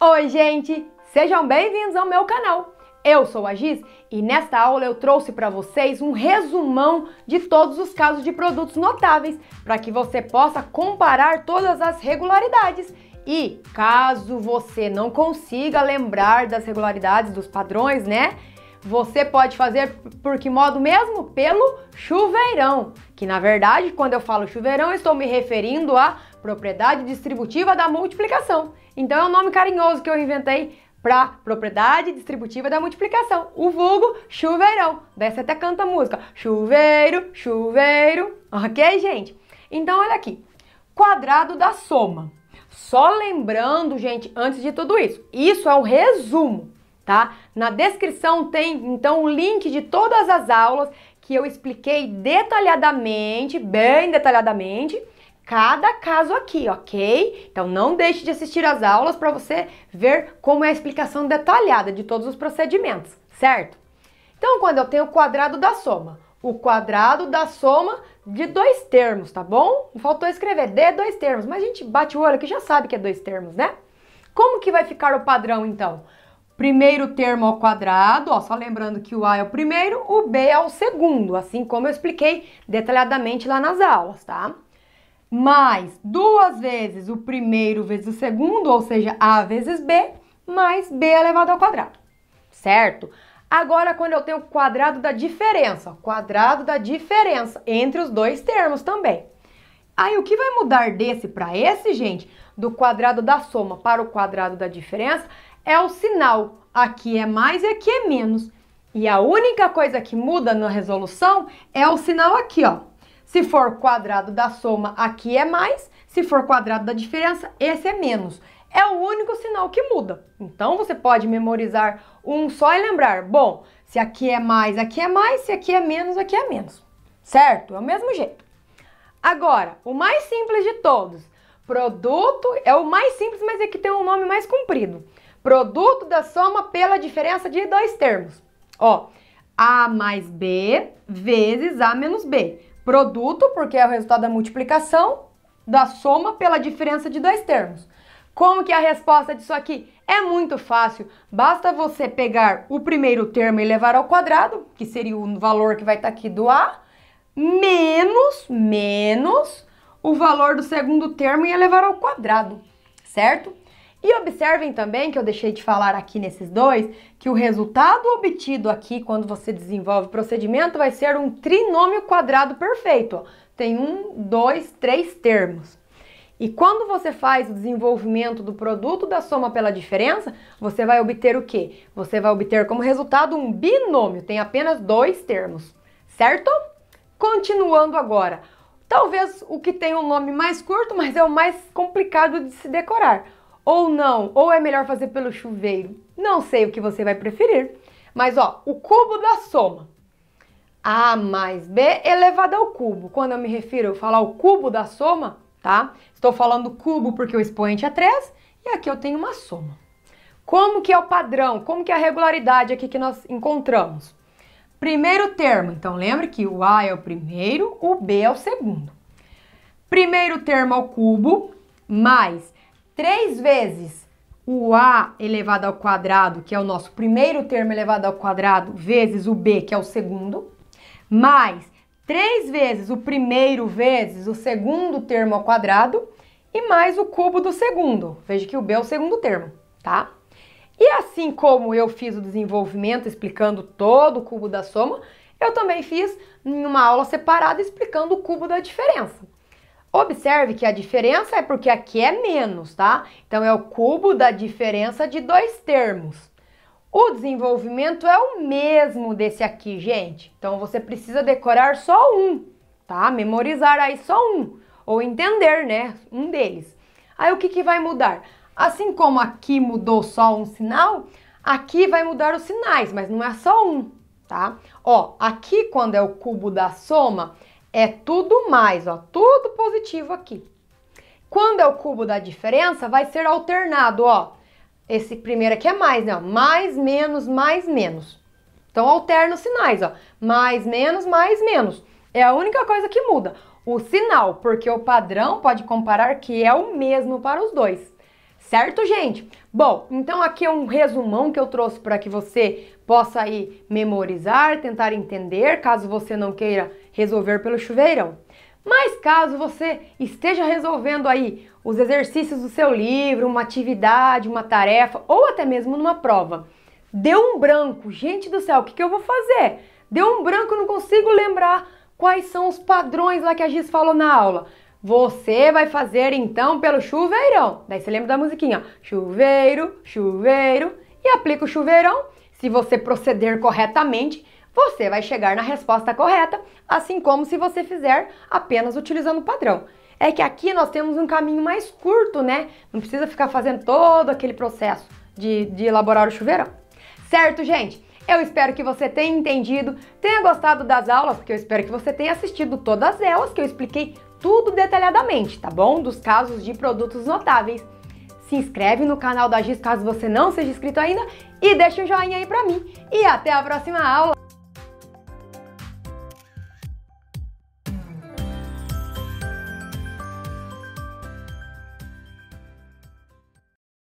Oi, gente! Sejam bem-vindos ao meu canal. Eu sou a Giz e nesta aula eu trouxe para vocês um resumão de todos os casos de produtos notáveis para que você possa comparar todas as regularidades. E caso você não consiga lembrar das regularidades, dos padrões, né? Você pode fazer por que modo mesmo? Pelo chuveirão, que na verdade, quando eu falo chuveirão, eu estou me referindo a propriedade distributiva da multiplicação. Então é um nome carinhoso que eu inventei para propriedade distributiva da multiplicação, o vulgo chuveirão. Dessa até canta a música, chuveiro, chuveiro, ok, gente? Então olha aqui, quadrado da soma. Só lembrando, gente, antes de tudo isso, isso é o resumo, tá? Na descrição tem então o link de todas as aulas que eu expliquei detalhadamente, bem detalhadamente, cada caso aqui, ok? Então não deixe de assistir às aulas para você ver como é a explicação detalhada de todos os procedimentos, certo? Então, quando eu tenho o quadrado da soma, o quadrado da soma de dois termos, tá bom? Faltou escrever de dois termos, mas a gente bate o olho que já sabe que é dois termos, né? Como que vai ficar o padrão então? Primeiro termo ao quadrado, ó, só lembrando que o A é o primeiro, o B é o segundo, assim como eu expliquei detalhadamente lá nas aulas, tá? mais duas vezes o primeiro vezes o segundo, ou seja, A vezes B, mais B elevado ao quadrado, certo? Agora, quando eu tenho o quadrado da diferença, quadrado da diferença entre os dois termos também. Aí, o que vai mudar desse para esse, gente, do quadrado da soma para o quadrado da diferença, é o sinal. Aqui é mais e aqui é menos. E a única coisa que muda na resolução é o sinal aqui, ó. Se for quadrado da soma, aqui é mais. Se for quadrado da diferença, esse é menos. É o único sinal que muda. Então, você pode memorizar um só e lembrar. Bom, se aqui é mais, aqui é mais. Se aqui é menos, aqui é menos. Certo? É o mesmo jeito. Agora, o mais simples de todos. Produto é o mais simples, mas é que tem um nome mais comprido. Produto da soma pela diferença de dois termos. Ó, A mais B vezes A menos B. Produto, porque é o resultado da multiplicação da soma pela diferença de dois termos. Como que é a resposta disso aqui? É muito fácil. Basta você pegar o primeiro termo e levar ao quadrado, que seria o valor que vai estar aqui do A, menos, menos o valor do segundo termo e elevar ao quadrado, certo? E observem também que eu deixei de falar aqui nesses dois que o resultado obtido aqui quando você desenvolve o procedimento vai ser um trinômio quadrado perfeito. Tem um, dois, três termos. E quando você faz o desenvolvimento do produto da soma pela diferença, você vai obter o quê? Você vai obter como resultado um binômio, tem apenas dois termos, certo? Continuando agora. Talvez o que tem o um nome mais curto, mas é o mais complicado de se decorar ou não, ou é melhor fazer pelo chuveiro. Não sei o que você vai preferir, mas ó, o cubo da soma. A mais B elevado ao cubo. Quando eu me refiro, eu falar o cubo da soma, tá? Estou falando cubo porque o expoente é 3 e aqui eu tenho uma soma. Como que é o padrão? Como que é a regularidade aqui que nós encontramos? Primeiro termo, então lembre que o A é o primeiro, o B é o segundo. Primeiro termo ao cubo mais três vezes o A elevado ao quadrado, que é o nosso primeiro termo elevado ao quadrado, vezes o B, que é o segundo, mais três vezes o primeiro vezes o segundo termo ao quadrado e mais o cubo do segundo. Veja que o B é o segundo termo, tá? E assim como eu fiz o desenvolvimento explicando todo o cubo da soma, eu também fiz em uma aula separada explicando o cubo da diferença. Observe que a diferença é porque aqui é menos, tá? Então é o cubo da diferença de dois termos. O desenvolvimento é o mesmo desse aqui, gente. Então você precisa decorar só um, tá? Memorizar aí só um, ou entender, né? Um deles. Aí o que, que vai mudar? Assim como aqui mudou só um sinal, aqui vai mudar os sinais, mas não é só um, tá? Ó, aqui quando é o cubo da soma, é tudo mais, ó, tudo positivo aqui. Quando é o cubo da diferença, vai ser alternado, ó. Esse primeiro aqui é mais, né? mais, menos, mais, menos. Então, alterna os sinais, ó. Mais, menos, mais, menos. É a única coisa que muda. O sinal, porque o padrão pode comparar que é o mesmo para os dois. Certo, gente? Bom, então aqui é um resumão que eu trouxe para que você possa aí memorizar, tentar entender, caso você não queira resolver pelo chuveirão. Mas caso você esteja resolvendo aí os exercícios do seu livro, uma atividade, uma tarefa ou até mesmo numa prova, deu um branco, gente do céu, o que, que eu vou fazer? Deu um branco, não consigo lembrar quais são os padrões lá que a Giz falou na aula. Você vai fazer então pelo chuveirão. Daí você lembra da musiquinha: ó. chuveiro, chuveiro, e aplica o chuveirão. Se você proceder corretamente, você vai chegar na resposta correta, assim como se você fizer apenas utilizando o padrão. É que aqui nós temos um caminho mais curto, né? Não precisa ficar fazendo todo aquele processo de, de elaborar o chuveirão. Certo, gente? Eu espero que você tenha entendido, tenha gostado das aulas, porque eu espero que você tenha assistido todas elas, que eu expliquei tudo detalhadamente, tá bom? Dos casos de produtos notáveis. Se inscreve no canal da GIS caso você não seja inscrito ainda e deixa um joinha aí pra mim. E até a próxima aula!